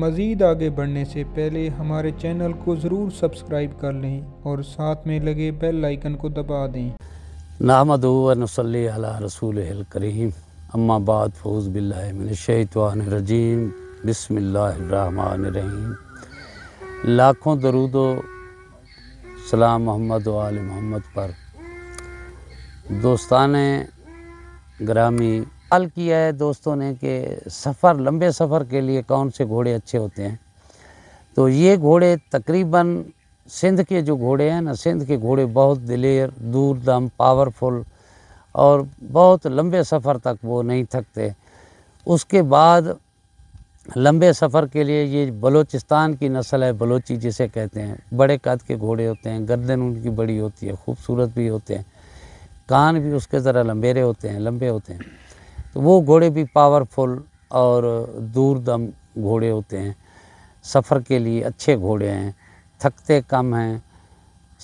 मज़ीद आगे बढ़ने से पहले हमारे चैनल को ज़रूर सब्सक्राइब कर लें और साथ में लगे बेल आइकन को दबा दें नामद रसूल करीम अम्माबाद फौज बिल्लाशान रजीम बसमीम लाखों दरुद सलाम मोहम्मद वाल मोहम्मद पर दोस्तान ग्रामी सवाल किया है दोस्तों ने कि सफ़र लंबे सफ़र के लिए कौन से घोड़े अच्छे होते हैं तो ये घोड़े तकरीबन सिंध के जो घोड़े हैं ना सिंध के घोड़े बहुत दिलेर दूरदम पावरफुल और बहुत लंबे सफ़र तक वो नहीं थकते उसके बाद लंबे सफ़र के लिए ये बलोचिस्तान की नस्ल है बलोची जिसे कहते हैं बड़े कद के घोड़े होते हैं गर्दन उनकी बड़ी होती है खूबसूरत भी होते हैं कान भी उसके ज़रा लंबेरे होते हैं लंबे होते हैं तो वो घोड़े भी पावरफुल और दूरदम घोड़े होते हैं सफ़र के लिए अच्छे घोड़े हैं थकते कम हैं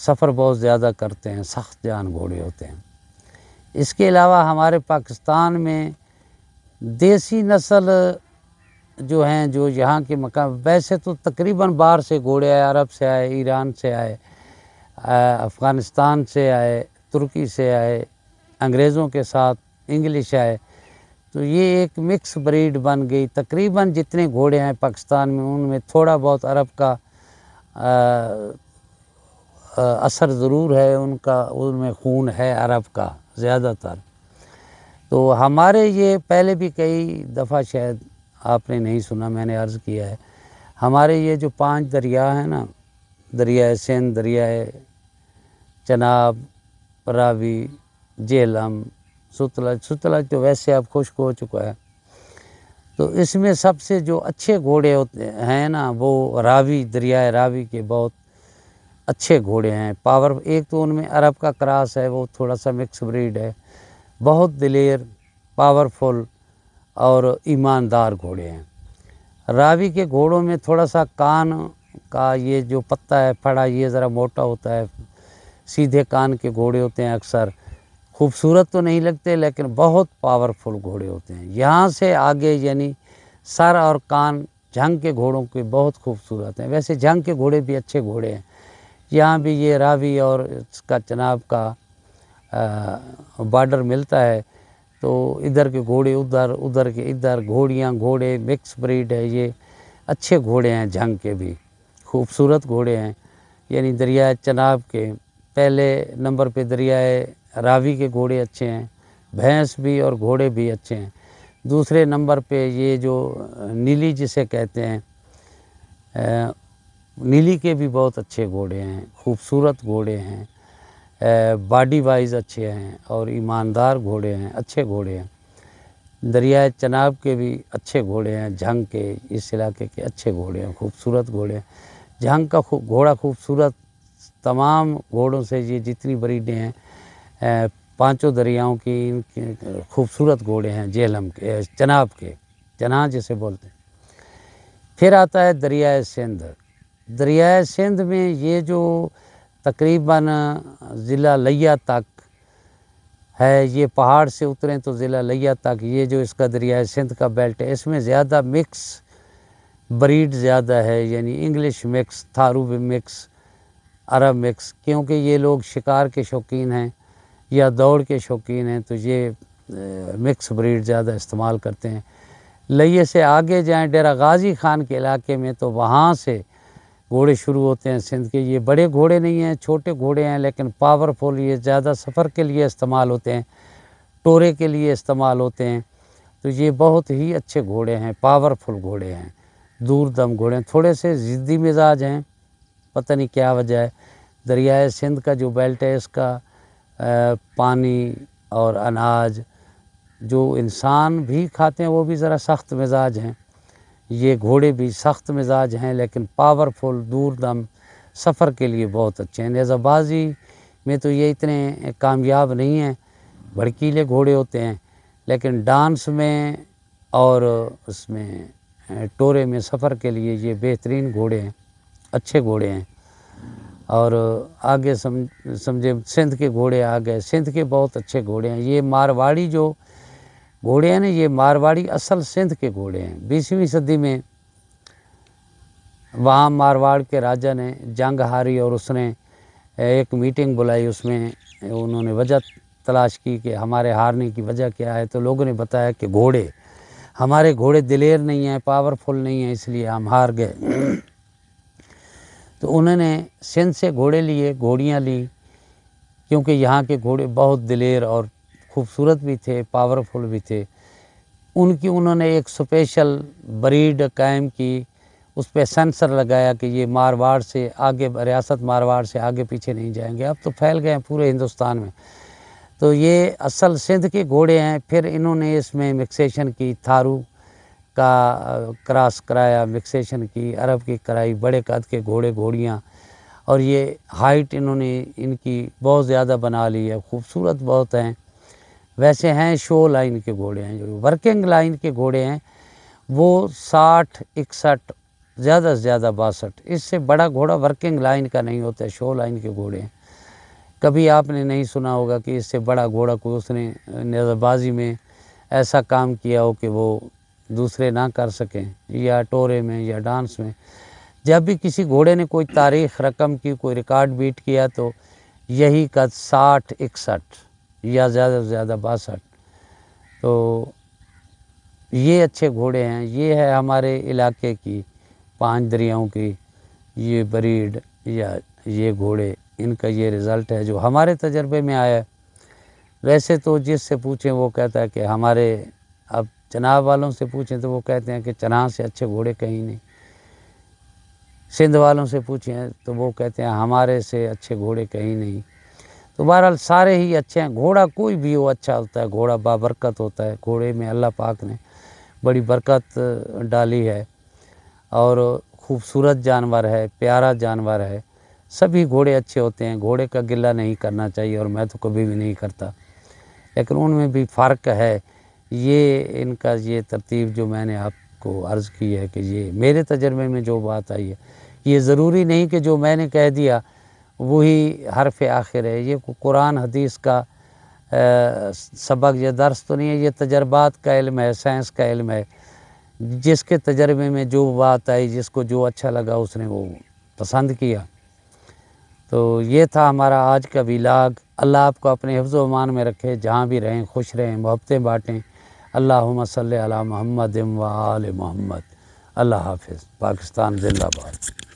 सफ़र बहुत ज़्यादा करते हैं सख्त जान घोड़े होते हैं इसके अलावा हमारे पाकिस्तान में देसी नस्ल जो हैं जो यहाँ के मकान वैसे तो तकरीबन बाहर से घोड़े आए अरब से आए ईरान से आए अफ़गानिस्तान से आए तुर्की से आए अंग्रेज़ों के साथ इंग्लिश आए तो ये एक मिक्स ब्रीड बन गई तकरीबन जितने घोड़े हैं पाकिस्तान में उनमें थोड़ा बहुत अरब का आ, आ, असर ज़रूर है उनका उनमें खून है अरब का ज़्यादातर तो हमारे ये पहले भी कई दफ़ा शायद आपने नहीं सुना मैंने अर्ज़ किया है हमारे ये जो पांच दरिया हैं ना दरियाए सिंध दरियाए चनाब रावी जेलम सुतलज सुतलज तो वैसे अब खुश्क हो चुका है तो इसमें सबसे जो अच्छे घोड़े होते हैं ना वो रावी दरियाए रावी के बहुत अच्छे घोड़े हैं पावर एक तो उनमें अरब का क्रास है वो थोड़ा सा मिक्स ब्रीड है बहुत दिलेर पावरफुल और ईमानदार घोड़े हैं रावी के घोड़ों में थोड़ा सा कान का ये जो पत्ता है फड़ा ये ज़रा मोटा होता है सीधे कान के घोड़े होते हैं अक्सर खूबसूरत तो नहीं लगते लेकिन बहुत पावरफुल घोड़े होते हैं यहाँ से आगे यानी सर और कान झंग के घोड़ों के बहुत खूबसूरत हैं वैसे झंग के घोड़े भी अच्छे घोड़े हैं यहाँ भी ये रावी और इसका चनाब का बॉर्डर मिलता है तो इधर के घोड़े उधर उधर के इधर घोड़ियाँ घोड़े मिक्स ब्रीड है ये अच्छे घोड़े हैं झंग के भी खूबसूरत घोड़े हैं यानी दरियाए चनाब के पहले नंबर पे दरियाए रावी के घोड़े अच्छे हैं भैंस भी और घोड़े भी अच्छे हैं दूसरे नंबर पे ये जो नीली जिसे कहते हैं नीली के भी बहुत अच्छे घोड़े हैं खूबसूरत घोड़े हैं बॉडी वाइज अच्छे हैं और ईमानदार घोड़े हैं अच्छे घोड़े हैं दरियाए चनाब के भी अच्छे घोड़े हैं झंग के इस इलाके के अच्छे घोड़े हैं खूबसूरत घोड़े हैं झंग का घोड़ा खूबसूरत तमाम घोड़ों से ये जितनी ब्रीडें हैं पांचों दरियाओं की खूबसूरत घोड़े हैं जेहलम के चनाब के चना जिसे बोलते हैं फिर आता है दरियाए सिंध दरियाए सिंध में ये जो तकरीबन ज़िला लिया तक है ये पहाड़ से उतरें तो ज़िला लिया तक ये जो इसका दरियाए सिंध का बेल्ट है इसमें ज़्यादा मिक्स ब्रीड ज़्यादा है यानी English mix Tharu mix Arab mix क्योंकि ये लोग शिकार के शौकीन हैं या दौड़ के शौकीन हैं तो ये मिक्स ब्रीड ज़्यादा इस्तेमाल करते हैं लइए से आगे जाएं डेरा गाजी खान के इलाके में तो वहाँ से घोड़े शुरू होते हैं सिंध के ये बड़े घोड़े नहीं हैं छोटे घोड़े हैं लेकिन पावरफुल ये ज़्यादा सफ़र के लिए इस्तेमाल होते हैं टोरे के लिए इस्तेमाल होते हैं तो ये बहुत ही अच्छे घोड़े हैं पावरफुल घोड़े हैं दूर दम घोड़े हैं थोड़े से ज़िद्दी मिजाज हैं पता नहीं क्या वजह है दरियाए सिंध का जो बेल्ट है इसका पानी और अनाज जो इंसान भी खाते हैं वो भी ज़रा सख्त मिजाज हैं ये घोड़े भी सख्त मिजाज हैं लेकिन पावरफुल दूर दम सफ़र के लिए बहुत अच्छे हैं नेज़ाबाजी में तो ये इतने कामयाब नहीं हैं भड़कीले घोड़े होते हैं लेकिन डांस में और उसमें टोरे में सफ़र के लिए ये बेहतरीन घोड़े हैं अच्छे घोड़े हैं और आगे समझे सिंध के घोड़े आ गए सिंध के बहुत अच्छे घोड़े हैं ये मारवाड़ी जो घोड़े हैं ना ये मारवाड़ी असल सिंध के घोड़े हैं बीसवीं सदी में वहाँ मारवाड़ के राजा ने जंग हारी और उसने एक मीटिंग बुलाई उसमें उन्होंने वजह तलाश की कि हमारे हारने की वजह क्या है तो लोगों ने बताया कि घोड़े हमारे घोड़े दिलेर नहीं हैं पावरफुल नहीं हैं इसलिए हम हार गए तो उन्होंने सिंध से घोड़े लिए घोड़ियाँ ली क्योंकि यहाँ के घोड़े बहुत दिलेर और खूबसूरत भी थे पावरफुल भी थे उनकी उन्होंने एक स्पेशल ब्रीड कायम की उस पर सेंसर लगाया कि ये मारवाड़ से आगे रियासत मारवाड़ से आगे पीछे नहीं जाएंगे अब तो फैल गए हैं पूरे हिंदुस्तान में तो ये असल सिंध के घोड़े हैं फिर इन्होंने इसमें मिक्सेशन की थारू का क्रॉस कराया मिक्सेशन की अरब की कराई बड़े कद के घोड़े घोड़ियाँ और ये हाइट इन्होंने इनकी बहुत ज़्यादा बना ली है खूबसूरत बहुत हैं वैसे हैं शो लाइन के घोड़े हैं जो वर्किंग लाइन के घोड़े हैं वो साठ इकसठ ज़्यादा से ज़्यादा बासठ इससे बड़ा घोड़ा वर्किंग लाइन का नहीं होता है शो लाइन के घोड़े हैं कभी आपने नहीं सुना होगा कि इससे बड़ा घोड़ा कोई उसने नज़रबाजी में ऐसा काम किया हो कि वो दूसरे ना कर सकें या टोरे में या डांस में जब भी किसी घोड़े ने कोई तारीख रकम की कोई रिकॉर्ड बीट किया तो यही कद साठ इकसठ या ज़्यादा से ज़्यादा बासठ तो ये अच्छे घोड़े हैं ये है हमारे इलाके की पांच दरियाओं की ये ब्रीड या ये घोड़े इनका ये रिज़ल्ट है जो हमारे तजर्बे में आया वैसे तो जिससे पूछें वो कहता है कि हमारे अब चनाब वालों से पूछें तो वो कहते हैं कि चनाह से अच्छे घोड़े कहीं नहीं सिंध वालों से पूछें तो वो कहते हैं हमारे से अच्छे घोड़े कहीं नहीं तो बहरहाल सारे ही अच्छे हैं घोड़ा कोई भी हो अच्छा होता है घोड़ा बाबरकत होता है घोड़े में अल्लाह पाक ने बड़ी बरकत डाली है और खूबसूरत जानवर है प्यारा जानवर है सभी घोड़े अच्छे होते हैं घोड़े का गिला नहीं करना चाहिए और मैं तो कभी भी नहीं करता लेकिन उनमें भी फ़र्क है ये इनका ये तरतीब जो मैंने आपको अर्ज़ की है कि ये मेरे तजर्बे में जो बात आई है ये ज़रूरी नहीं कि जो मैंने कह दिया वही हरफ आखिर है ये कुरान हदीस का आ, सबक या दर्स तो नहीं है ये तजर्बात का इल्म है साइंस का इल्म है जिसके तजर्बे में जो बात आई जिसको जो अच्छा लगा उसने वो पसंद किया तो ये था हमारा आज का विलाग अल्लाह आपको अपने हफ्ज़ अमान में रखे जहाँ भी रहें खुश रहें मोहब्बतें बाँटें اللهم صل على محمد وآل محمد الله حافظ پاکستان زندہ باد